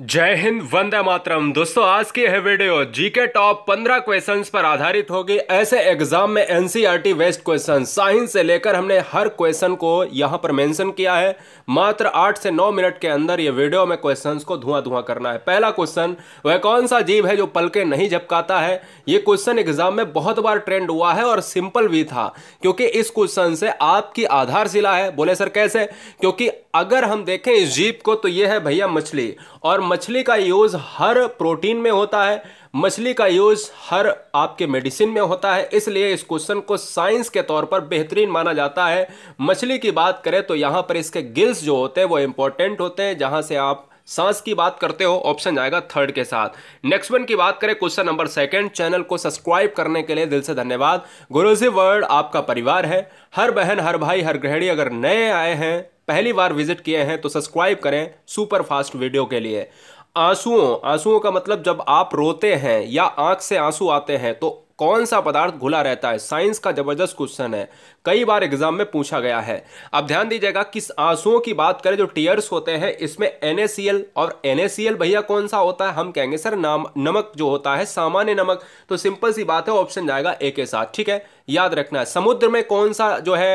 जय हिंद वंदे मातरम दोस्तों आज की है वीडियो जीके टॉप 15 क्वेश्चंस पर आधारित होगी ऐसे एग्जाम में एनसीईआरटी वेस्ट क्वेश्चन साइंस से लेकर हमने हर क्वेश्चन को यहां पर मेंशन किया है मात्र आठ से नौ मिनट के अंदर ये वीडियो में क्वेश्चंस को धुआं धुआं करना है पहला क्वेश्चन वह कौन सा जीव है जो पलके नहीं झपकाता है ये क्वेश्चन एग्जाम में बहुत बार ट्रेंड हुआ है और सिंपल भी था क्योंकि इस क्वेश्चन से आपकी आधारशिला है बोले सर कैसे क्योंकि अगर हम देखें इस जीप को तो यह है भैया मछली और मछली का यूज़ हर प्रोटीन में होता है मछली का यूज़ हर आपके मेडिसिन में होता है इसलिए इस क्वेश्चन को साइंस के तौर पर बेहतरीन माना जाता है मछली की बात करें तो यहां पर इसके गिल्स जो होते हैं वो इंपॉर्टेंट होते हैं जहां से आप सांस की बात करते हो ऑप्शन जाएगा थर्ड के साथ नेक्स्ट वन की बात करें क्वेश्चन नंबर सेकंड चैनल को सब्सक्राइब करने के लिए दिल से धन्यवाद गुरुजी वर्ड आपका परिवार है हर बहन हर भाई हर गृहिणी अगर नए आए हैं पहली बार विजिट किए हैं तो सब्सक्राइब करें सुपर फास्ट वीडियो के लिए आंसुओं आंसुओं का मतलब जब आप रोते हैं या आंख से आंसू आते हैं तो कौन सा पदार्थ घुला रहता है साइंस का जबरदस्त क्वेश्चन है कई बार एग्जाम में पूछा गया है अब ध्यान दीजिएगा किस आंसुओं की बात करें जो टीयर्स होते हैं इसमें एन और एन भैया कौन सा होता है हम कहेंगे सर नाम नमक जो होता है सामान्य नमक तो सिंपल सी बात है ऑप्शन जाएगा ए के साथ ठीक है याद रखना है समुद्र में कौन सा जो है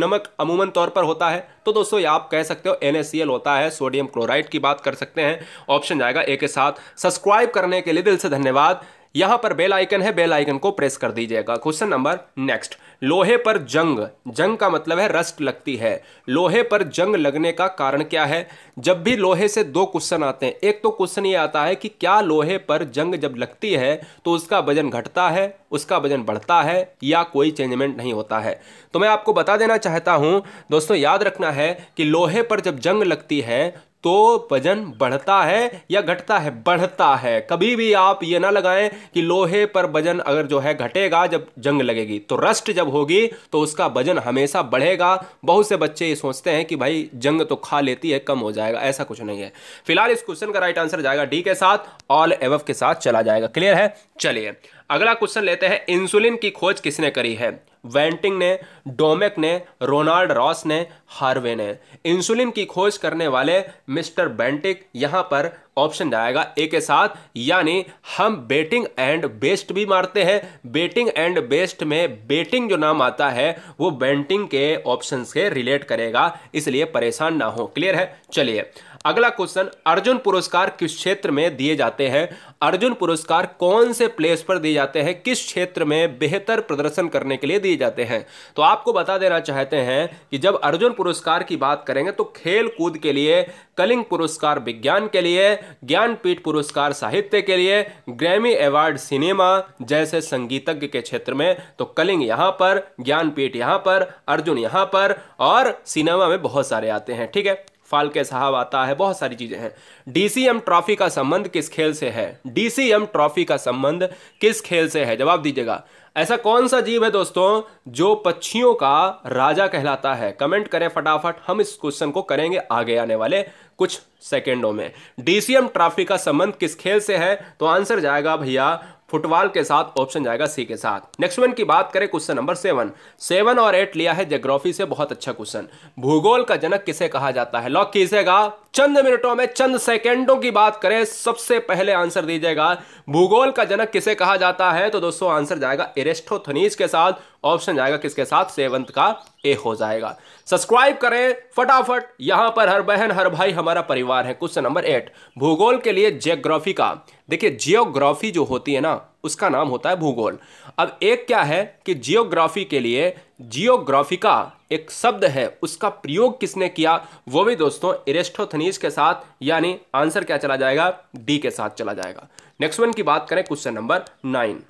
नमक अमूमन तौर पर होता है तो दोस्तों आप कह सकते हो एन होता है सोडियम क्लोराइड की बात कर सकते हैं ऑप्शन जाएगा ए के साथ सब्सक्राइब करने के लिए दिल से धन्यवाद यहां पर बेल आइकन है बेल आइकन को प्रेस कर दीजिएगा क्वेश्चन नंबर नेक्स्ट लोहे पर जंग जंग का मतलब है रस्ट लगती है लोहे पर जंग लगने का कारण क्या है जब भी लोहे से दो क्वेश्चन आते हैं एक तो क्वेश्चन ये आता है कि क्या लोहे पर जंग जब लगती है तो उसका वजन घटता है उसका वजन बढ़ता है या कोई चेंजमेंट नहीं होता है तो मैं आपको बता देना चाहता हूं दोस्तों याद रखना है कि लोहे पर जब जंग लगती है तो वजन बढ़ता है या घटता है बढ़ता है कभी भी आप ये ना लगाएं कि लोहे पर वजन अगर जो है घटेगा जब जंग लगेगी तो रस्ट जब होगी तो उसका वजन हमेशा बढ़ेगा बहुत से बच्चे ये सोचते हैं कि भाई जंग तो खा लेती है कम हो जाएगा ऐसा कुछ नहीं है फिलहाल इस क्वेश्चन का राइट आंसर जाएगा डी के साथ ऑल एवफ के साथ चला जाएगा क्लियर है चलिए अगला क्वेश्चन लेते हैं इंसुलिन की खोज किसने करी है वेंटिंग ने डोमेक ने रोनाल्ड रॉस ने हार्वे ने इंसुलिन की खोज करने वाले मिस्टर बेंटिक यहां पर ऑप्शन जाएगा ए के साथ यानी हम बेटिंग एंड बेस्ट भी मारते हैं बेटिंग एंड बेस्ट में बेटिंग जो नाम आता है वो बेंटिंग के ऑप्शन से रिलेट करेगा इसलिए परेशान ना हो क्लियर है चलिए अगला क्वेश्चन अर्जुन पुरस्कार किस क्षेत्र में दिए जाते हैं अर्जुन पुरस्कार कौन से प्लेस पर दिए जाते हैं किस क्षेत्र में बेहतर प्रदर्शन करने के लिए दिए जाते हैं तो आपको बता देना चाहते हैं कि जब अर्जुन पुरस्कार की बात करेंगे तो खेल कूद के लिए कलिंग पुरस्कार विज्ञान के लिए ज्ञानपीठ पुरस्कार साहित्य के लिए ग्रैमी अवार्ड सिनेमा जैसे संगीतज्ञ के क्षेत्र में तो कलिंग यहाँ पर ज्ञानपीठ यहाँ पर अर्जुन यहाँ पर और सिनेमा में बहुत सारे आते हैं ठीक है फाल्के साहब आता है बहुत सारी चीज़ें हैं डीसीएम ट्रॉफी का संबंध किस खेल से है डीसीएम ट्रॉफी का संबंध किस खेल से है जवाब दीजिएगा ऐसा कौन सा जीव है दोस्तों जो पक्षियों का राजा कहलाता है कमेंट करें फटाफट हम इस क्वेश्चन को करेंगे आगे आने वाले कुछ सेकेंडों में डीसीएम ट्रॉफी का संबंध किस खेल से है तो आंसर जाएगा भैया फुटबॉल के साथ ऑप्शन जाएगा सी के साथ नेक्स्ट वन की बात करें क्वेश्चन नंबर सेवन सेवन और एट लिया है जियोग्राफी से बहुत अच्छा क्वेश्चन भूगोल का जनक किसे कहा जाता है लॉक कीजिएगा चंद मिनटों में चंद सेकेंडों की बात करें सबसे पहले आंसर दीजिएगा भूगोल का जनक किसे कहा जाता है तो दोस्तों आंसर जाएगा एरेस्टोथनीज के साथ ऑप्शन जाएगा किसके साथ सेवंथ का ए हो जाएगा सब्सक्राइब करें फटाफट यहां पर हर बहन हर भाई हमारा परिवार है क्वेश्चन नंबर एट भूगोल के लिए जियोग्राफी का देखिए जियोग्राफी जो होती है ना उसका नाम होता है भूगोल अब एक क्या है कि जियोग्राफी के लिए जियोग्राफी का एक शब्द है उसका प्रयोग किसने किया वो भी दोस्तों इरेस्टोथनीस के साथ यानी आंसर क्या चला जाएगा डी के साथ चला जाएगा नेक्स्ट वन की बात करें क्वेश्चन नंबर नाइन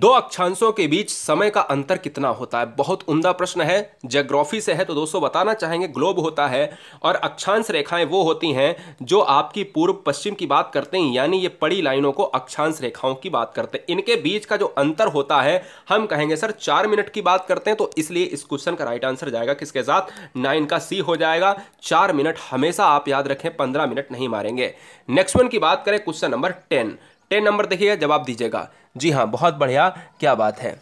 दो अक्षांशों के बीच समय का अंतर कितना होता है बहुत उमदा प्रश्न है जोग्राफी से है तो दोस्तों बताना चाहेंगे ग्लोब होता है और अक्षांश रेखाएं वो होती हैं जो आपकी पूर्व पश्चिम की बात करते हैं यानी ये पड़ी लाइनों को अक्षांश रेखाओं की बात करते हैं इनके बीच का जो अंतर होता है हम कहेंगे सर चार मिनट की बात करते हैं तो इसलिए इस क्वेश्चन का राइट आंसर जाएगा किसके साथ नाइन का सी हो जाएगा चार मिनट हमेशा आप याद रखें पंद्रह मिनट नहीं मारेंगे नेक्स्ट वन की बात करें question number ten ten number देखिएगा जवाब दीजिएगा जी हाँ बहुत बढ़िया क्या बात है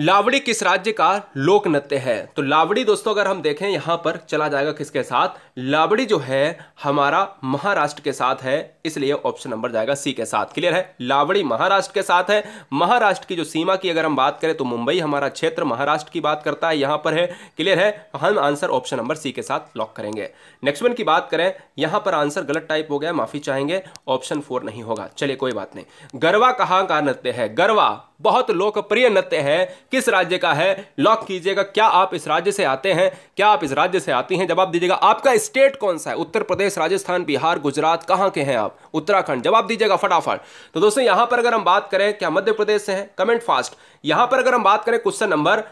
लावड़ी किस राज्य का लोक नृत्य है तो लावड़ी दोस्तों अगर हम देखें यहां पर चला जाएगा किसके साथ लावड़ी जो है हमारा महाराष्ट्र के साथ है इसलिए ऑप्शन नंबर जाएगा सी के साथ क्लियर है लावड़ी महाराष्ट्र के साथ है महाराष्ट्र की जो सीमा की अगर हम बात करें तो मुंबई हमारा क्षेत्र महाराष्ट्र की बात करता है यहां पर है क्लियर है हम आंसर ऑप्शन नंबर सी के साथ लॉक करेंगे नेक्स्ट वन की बात करें यहां पर आंसर गलत टाइप हो गया माफी चाहेंगे ऑप्शन फोर नहीं होगा चलिए कोई बात नहीं गरवा कहाँ का नृत्य है गरवा बहुत लोकप्रिय नृत्य है किस राज्य का है लॉक कीजिएगा क्या आप इस राज्य से आते हैं क्या आप इस राज्य से आती हैं जवाब दीजिएगा आपका स्टेट कौन सा है उत्तर प्रदेश राजस्थान बिहार गुजरात कहाँ के हैं आप उत्तराखंड जवाब दीजिएगा फटाफट तो दोस्तों यहां पर अगर हम बात करें क्या मध्य प्रदेश से हैं कमेंट फास्ट यहां पर अगर हम बात करें क्वेश्चन नंबर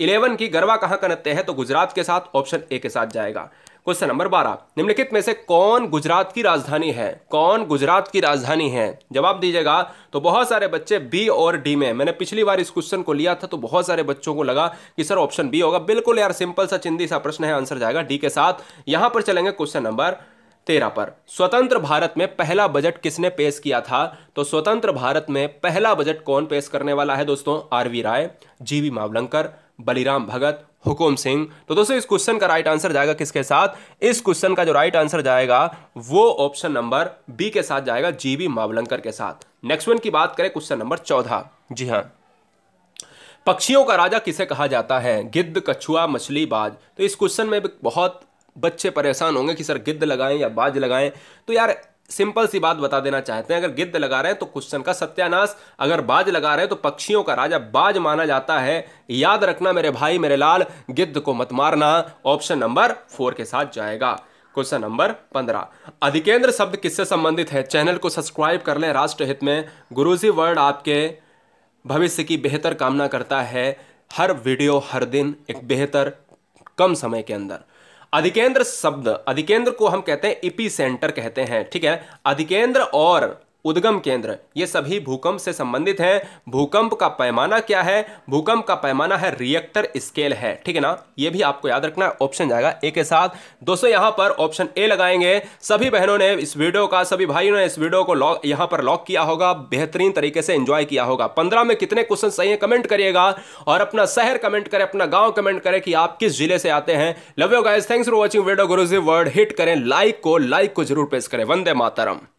इलेवन की गरबा कहां करते है तो गुजरात के साथ ऑप्शन ए के साथ जाएगा क्वेश्चन नंबर बारह निम्नलिखित में से कौन गुजरात की राजधानी है कौन गुजरात की राजधानी है जवाब दीजिएगा तो बहुत सारे बच्चे बी और डी में मैंने पिछली बार इस क्वेश्चन को लिया था तो बहुत सारे बच्चों को लगा कि सर ऑप्शन बी होगा बिल्कुल यार सिंपल सा चिंदी सा प्रश्न है आंसर जाएगा डी के साथ यहां पर चलेंगे क्वेश्चन नंबर तेरह पर स्वतंत्र भारत में पहला बजट किसने पेश किया था तो स्वतंत्र भारत में पहला बजट कौन पेश करने वाला है दोस्तों R V Rai G V Mavalankar Baliram Bhagat Hukam Singh तो दोस्तों इस क्वेश्चन का राइट आंसर जाएगा किसके साथ इस क्वेश्चन का जो राइट आंसर जाएगा वो ऑप्शन नंबर बी के साथ जाएगा जी बी मावलंकर के साथ नेक्स्ट वन की बात करें क्वेश्चन नंबर चौदह जी हाँ पक्षियों का राजा किसे कहा जाता है गिद्ध कछुआ मछली बाज तो इस क्वेश्चन में बहुत बच्चे परेशान होंगे कि सर गिद्ध लगाएं या बाज लगाएं तो यार सिंपल सी बात बता देना चाहते हैं अगर गिद्ध लगा रहे हैं तो क्वेश्चन का सत्यानाश अगर बाज लगा रहे हैं तो पक्षियों का राजा बाज माना जाता है याद रखना मेरे भाई मेरे लाल गिद्ध को मत मारना ऑप्शन नंबर फोर के साथ जाएगा क्वेश्चन नंबर पंद्रह अधिकेंद्र शब्द किससे संबंधित है चैनल को सब्सक्राइब कर लें राष्ट्रहित में गुरुजी वर्ड आपके भविष्य की बेहतर कामना करता है हर वीडियो हर दिन एक बेहतर कम समय के अंदर अधिकेंद्र शब्द अधिकेंद्र को हम कहते हैं इपी सेंटर कहते हैं ठीक है अधिकेंद्र और उद्गम केंद्र ये सभी भूकंप से संबंधित हैं भूकंप का पैमाना क्या है भूकंप का पैमाना है रिएक्टर स्केल है ठीक है ना ये भी आपको याद रखना है ऑप्शन जाएगा ए के साथ दोस्तों यहाँ पर ऑप्शन ए लगाएंगे सभी बहनों ने इस वीडियो का सभी भाइयों ने इस वीडियो को लॉक यहाँ पर लॉक किया होगा बेहतरीन तरीके से एंजॉय किया होगा पंद्रह में कितने क्वेश्चन सही है कमेंट करिएगा और अपना शहर कमेंट करें अपना गाँव कमेंट करें कि आप किस जिले से आते हैं love you guys thanks for watching video Guruji word hit करें लाइक को लाइक को जरूर प्रेस करें वंदे मातरम